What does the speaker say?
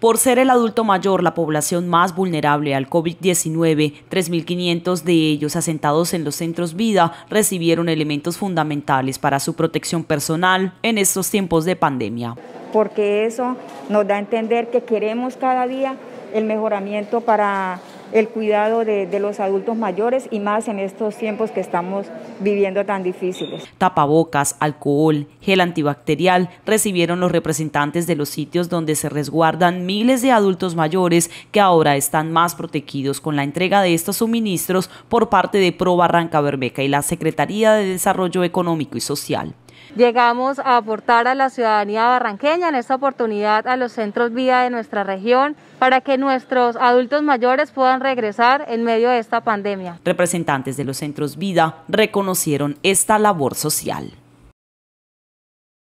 Por ser el adulto mayor la población más vulnerable al COVID-19, 3.500 de ellos asentados en los centros vida recibieron elementos fundamentales para su protección personal en estos tiempos de pandemia. Porque eso nos da a entender que queremos cada día el mejoramiento para el cuidado de, los adultos mayores y más en estos tiempos que estamos viviendo tan difíciles. Tapabocas, alcohol, gel antibacterial recibieron los representantes de los sitios donde se resguardan miles de adultos mayores que ahora están más protegidos con la entrega de estos suministros por parte de Pro Barranca Bermeca y la Secretaría de Desarrollo Económico y Social. Llegamos a aportar a la ciudadanía barranqueña en esta oportunidad a los centros vida de nuestra región para que nuestros adultos mayores puedan regresar en medio de esta pandemia. Representantes de los centros vida reconocieron esta labor social.